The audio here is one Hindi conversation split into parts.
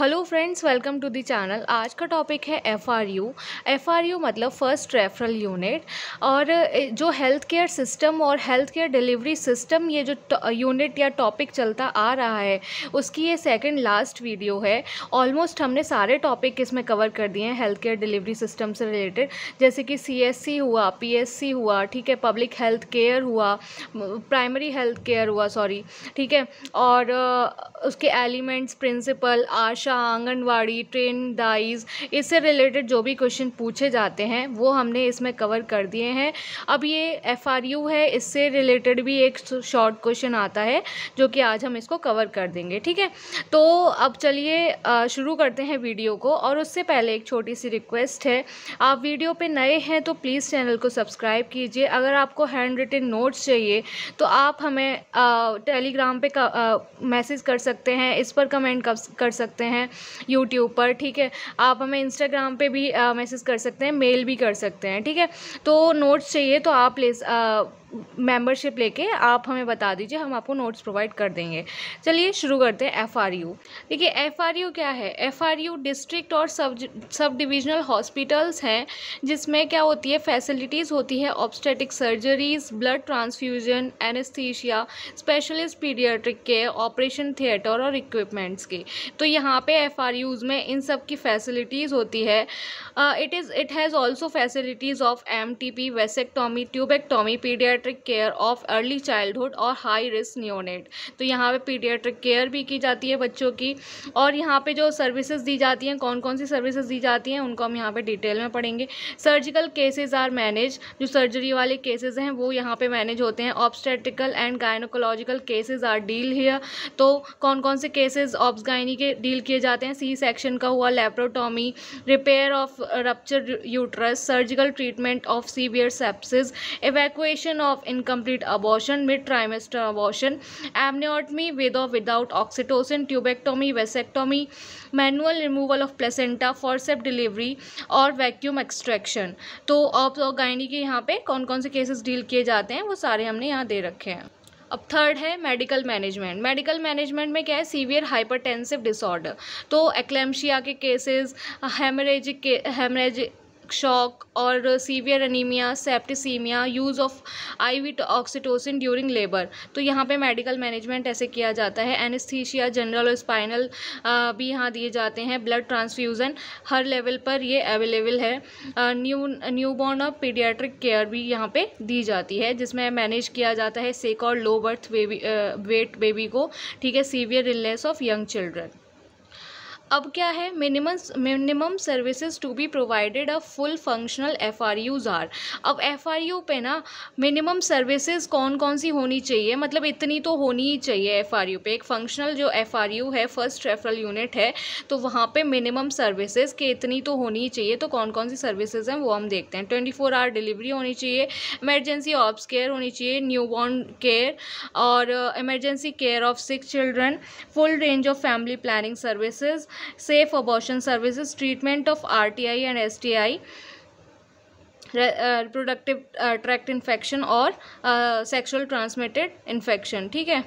hello friends welcome to the channel आज का टॉपिक है F R U F R U मतलब फ़र्स्ट रेफरल यूनिट और जो हेल्थ केयर सिस्टम और हेल्थ केयर डिलीवरी सिस्टम ये जो यूनिट या टॉपिक चलता आ रहा है उसकी ये सेकंड लास्ट वीडियो है ऑलमोस्ट हमने सारे टॉपिक इसमें कवर कर दिए हैं हेल्थ केयर डिलीवरी सिस्टम से रिलेटेड जैसे कि सी हुआ पी हुआ ठीक है पब्लिक हेल्थ केयर हुआ प्राइमरी हेल्थ केयर हुआ सॉरी ठीक है और उसके एलिमेंट्स प्रिंसिपल आश आशा आंगनवाड़ी ट्रेन दाइज इससे रिलेटेड जो भी क्वेश्चन पूछे जाते हैं वो हमने इसमें कवर कर दिए हैं अब ये एफ है इससे रिलेटेड भी एक शॉर्ट क्वेश्चन आता है जो कि आज हम इसको कवर कर देंगे ठीक है तो अब चलिए शुरू करते हैं वीडियो को और उससे पहले एक छोटी सी रिक्वेस्ट है आप वीडियो पे नए हैं तो प्लीज़ चैनल को सब्सक्राइब कीजिए अगर आपको हैंड रिटन नोट्स चाहिए तो आप हमें टेलीग्राम पे मैसेज कर सकते हैं इस पर कमेंट कर सकते हैं हैं यूट्यूब पर ठीक है आप हमें इंस्टाग्राम पे भी मैसेज कर सकते हैं मेल भी कर सकते हैं ठीक है तो नोट्स चाहिए तो आप ले मेंबरशिप लेके आप हमें बता दीजिए हम आपको नोट्स प्रोवाइड कर देंगे चलिए शुरू करते हैं एफ आर यू देखिए एफ आर यू क्या है एफ आर यू डिस्ट्रिक्ट और सब सब डिविजनल हॉस्पिटल्स हैं जिसमें क्या होती है फैसिलिटीज़ होती है obstetric surgeries blood transfusion anaesthesia specialist paediatric के ऑपरेशन थिएटर और इक्विपमेंट्स की तो यहाँ पर एफ आर यूज़ में इन सब की फैसिलिटीज़ होती है it is it has also facilities of M T P vasectomy tubectomy paedia paediatric care of early childhood और हाई रिस्क न्योनेट तो यहाँ पे पीडियाट्रिक केयर भी की जाती है बच्चों की और यहाँ पे जो सर्विसेज दी जाती हैं कौन कौन सी सर्विसेज दी जाती हैं उनको हम यहाँ पे डिटेल में पढ़ेंगे सर्जिकल केसेज आर मैनेज जो सर्जरी वाले केसेज हैं वो यहाँ पे मैनेज होते हैं obstetrical and gynaecological cases are deal here तो कौन कौन से केसेज ऑब्सगाइनी के डील किए जाते हैं सी सेक्शन का हुआ laparotomy repair of rupture uterus surgical treatment of severe sepsis evacuation of incomplete abortion mid trimester abortion amniotomy with और without oxytocin tubectomy vasectomy manual removal of placenta forcep delivery और वैक्यूम एक्सट्रैक्शन तो ऑप्स और गायनी के यहाँ पे कौन कौन से केसेस डील किए जाते हैं वो सारे हमने यहाँ दे रखे हैं अब थर्ड है मेडिकल मैनेजमेंट मेडिकल मैनेजमेंट में क्या है सीवियर हाइपरटेंसिव डिसऑर्डर तो एक्लेम्शिया के केसेस हेमरेजिक के हेमरेजिक शॉक और severe anaemia septicaemia use of IV oxytocin during labour तो यहाँ पे मेडिकल मैनेजमेंट ऐसे किया जाता है एनिस्थीशिया जनरल और स्पाइनल भी यहाँ दिए जाते हैं ब्लड ट्रांसफ्यूज़न हर लेवल पर ये अवेलेबल है न्यू न्यूबॉर्न और पीडियाट्रिक केयर भी यहाँ पे दी जाती है जिसमें मैनेज किया जाता है सेक और low birth baby weight baby को ठीक है severe illness of young children अब क्या है minimum minimum services to be provided a full functional F R Us are अब एफ आर यू पे ना मिनिमम सर्विसेज कौन कौन सी होनी चाहिए मतलब इतनी तो होनी ही चाहिए एफ आर यू पे एक फंक्शनल जो एफ आर यू है फर्स्ट रेफरल यूनिट है तो वहाँ पे मिनिमम सर्विसेज के इतनी तो होनी ही चाहिए तो कौन कौन सी सर्विसेज हैं वो हम देखते हैं ट्वेंटी फोर आवर डिलीवरी होनी चाहिए इमरजेंसी ऑप्स केयर होनी चाहिए न्यू बॉर्न केयर और emergency care of sick children full range of family planning services safe abortion services, treatment of RTI and STI, reproductive tract infection और सेक्सुअल ट्रांसमिटेड इन्फेक्शन ठीक है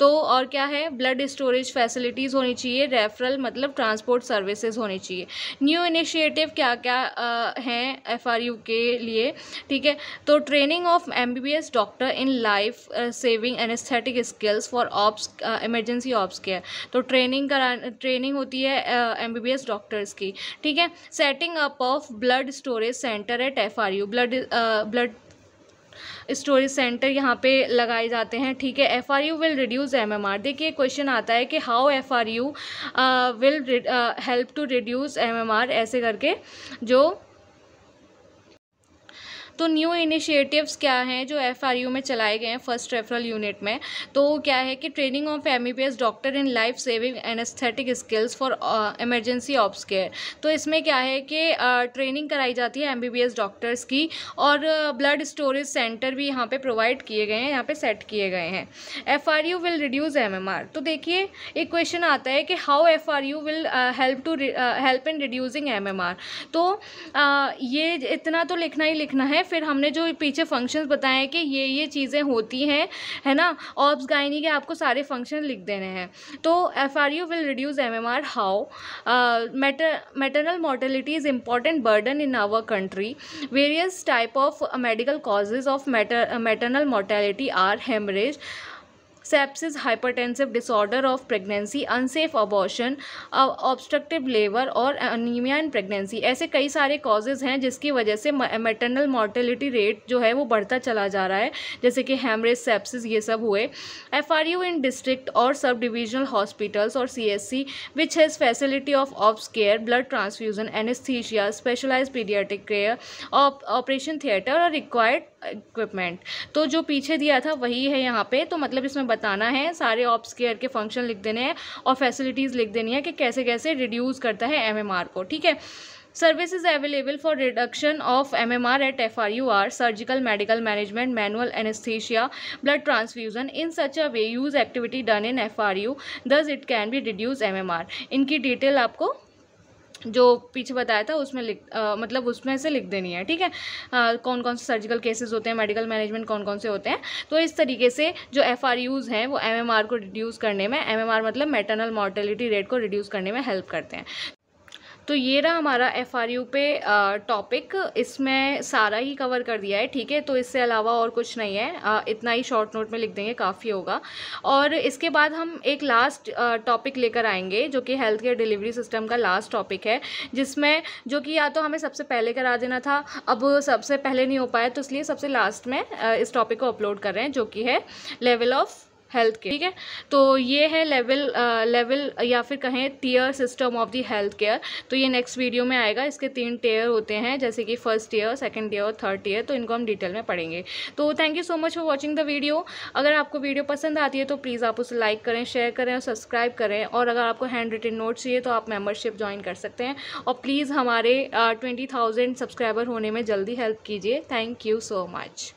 तो और क्या है ब्लड स्टोरेज फैसिलिटीज़ होनी चाहिए रेफरल मतलब ट्रांसपोर्ट सर्विसेज होनी चाहिए न्यू इनिशिएटिव क्या क्या uh, हैं एफ के लिए ठीक है तो training of M doctor in life saving anaesthetic skills for ops emergency ops care तो ट्रेनिंग करा ट्रेनिंग होती है एम uh, डॉक्टर्स की ठीक है setting up of blood storage centre at F रही हूँ ब्लड ब्लड स्टोरेज सेंटर यहाँ पे लगाए जाते हैं ठीक है F R U will reduce M M R देखिए क्वेश्चन आता है कि how F R U will help to reduce M M R ऐसे करके जो तो न्यू इनिशिएटिव्स क्या हैं जो एफ में चलाए गए हैं फर्स्ट रेफरल यूनिट में तो क्या है कि training of M doctor in life saving anaesthetic skills for emergency ops care तो इसमें क्या है कि ट्रेनिंग uh, कराई जाती है एम डॉक्टर्स की और ब्लड स्टोरेज सेंटर भी यहाँ पर प्रोवाइड किए गए हैं यहाँ पर सेट किए गए हैं एफ विल रिड्यूज़ एम तो देखिए एक क्वेश्चन आता है कि how F will help to help in reducing M तो uh, ये इतना तो लिखना ही लिखना है फिर हमने जो पीछे फंक्शंस बताए हैं कि ये ये चीज़ें होती हैं है ना ऑब्स गायनी के आपको सारे फंक्शन लिख देने हैं तो F R U will reduce M M R how maternal mortality is important burden in our country various type of medical causes of maternal mortality are haemorrhage sepsis hypertensive disorder of pregnancy unsafe abortion obstructive लेवर और अनिमिया इन प्रेगनेंसी ऐसे कई सारे कॉजेज हैं जिसकी वजह से मेटरनल मॉर्टेलिटी रेट जो है वो बढ़ता चला जा रहा है जैसे कि हेमरेज सेप्सिस ये सब हुए F R U in district और सब डिविजनल हॉस्पिटल्स और C S C which has facility of ops care blood transfusion anaesthesia specialise paediatric care operation theatre और रिक्वायर्ड इक्विपमेंट तो जो पीछे दिया था वही है यहाँ पे तो मतलब इसमें बताना है सारे ऑप्स केयर के फंक्शन लिख देने हैं और फैसिलिटीज़ लिख देनी है कि कैसे कैसे रिड्यूस करता है एमएमआर को ठीक है service is available for reduction of M M R at F R U are surgical medical management manual anaesthesia blood transfusion in such a way use activity done in F R U thus it can be reduce M M R इनकी डिटेल आपको जो पीछे बताया था उसमें लिख आ, मतलब उसमें से लिख देनी है ठीक है आ, कौन कौन से सर्जिकल केसेस होते हैं मेडिकल मैनेजमेंट कौन कौन से होते हैं तो इस तरीके से जो एफ आर यूज़ हैं वो एम को रिड्यूस करने में एम मतलब मेटरनल मॉर्टेलिटी रेट को रिड्यूस करने में हेल्प करते हैं तो ये रहा हमारा एफ आर यू पे टॉपिक इसमें सारा ही कवर कर दिया है ठीक है तो इससे अलावा और कुछ नहीं है आ, इतना ही शॉर्ट नोट में लिख देंगे काफ़ी होगा और इसके बाद हम एक लास्ट टॉपिक लेकर आएंगे जो कि हेल्थ केयर डिलीवरी सिस्टम का लास्ट टॉपिक है जिसमें जो कि या तो हमें सबसे पहले करा देना था अब सबसे पहले नहीं हो पाया तो इसलिए सबसे लास्ट में इस टॉपिक को अपलोड कर रहे हैं जो कि है लेवल ऑफ़ हेल्थ केयर ठीक है तो ये है लेवल आ, लेवल या फिर कहें tier system of the health care तो ये नेक्स्ट वीडियो में आएगा इसके तीन टेयर होते हैं जैसे कि फर्स्ट ईयर सेकेंड ईयर और थर्ड ईयर तो इनको हम डिटेल में पढ़ेंगे तो thank you so much for watching the video अगर आपको वीडियो पसंद आती है तो प्लीज़ आप उसे लाइक करें शेयर करें और सब्सक्राइब करें और अगर आपको हैंड रिटेन नोट्स चाहिए तो आप मेम्बरशिप ज्वाइन कर सकते हैं और प्लीज़ हमारे ट्वेंटी थाउजेंड सब्सक्राइबर होने में जल्दी हेल्प कीजिए थैंक यू सो मच